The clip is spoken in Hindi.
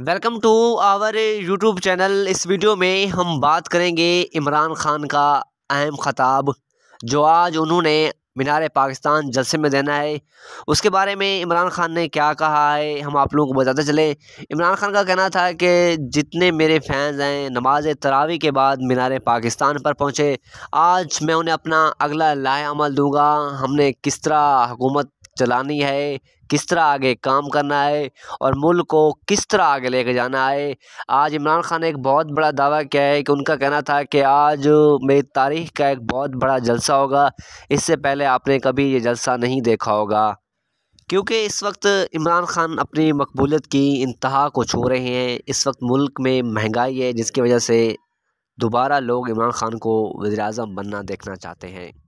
welcome to our YouTube channel इस वीडियो में हम बात करेंगे इमरान खान का अहम ख़ताब जो आज उन्होंने मीनार पाकिस्तान जलसे में देना है उसके बारे में इमरान खान ने क्या कहा है हम आप लोगों को बताते चले इमरान खान का कहना था कि जितने मेरे फैंस हैं नमाज तरावी के बाद मीनार पाकिस्तान पर पहुँचे आज मैं उन्हें अपना अगला लाए अमल दूँगा हमने किस तरह हुकूमत चलानी है किस तरह आगे काम करना है और मुल्क को किस तरह आगे लेके जाना है आज इमरान खान ने एक बहुत बड़ा दावा किया है कि उनका कहना था कि आज मेरी तारीख का एक बहुत बड़ा जलसा होगा इससे पहले आपने कभी ये जलसा नहीं देखा होगा क्योंकि इस वक्त इमरान खान अपनी मकबूलियत की इंतहा को छू रहे हैं इस वक्त मुल्क में महंगाई है जिसकी वजह से दोबारा लोग इमरान खान को वजी बनना देखना चाहते हैं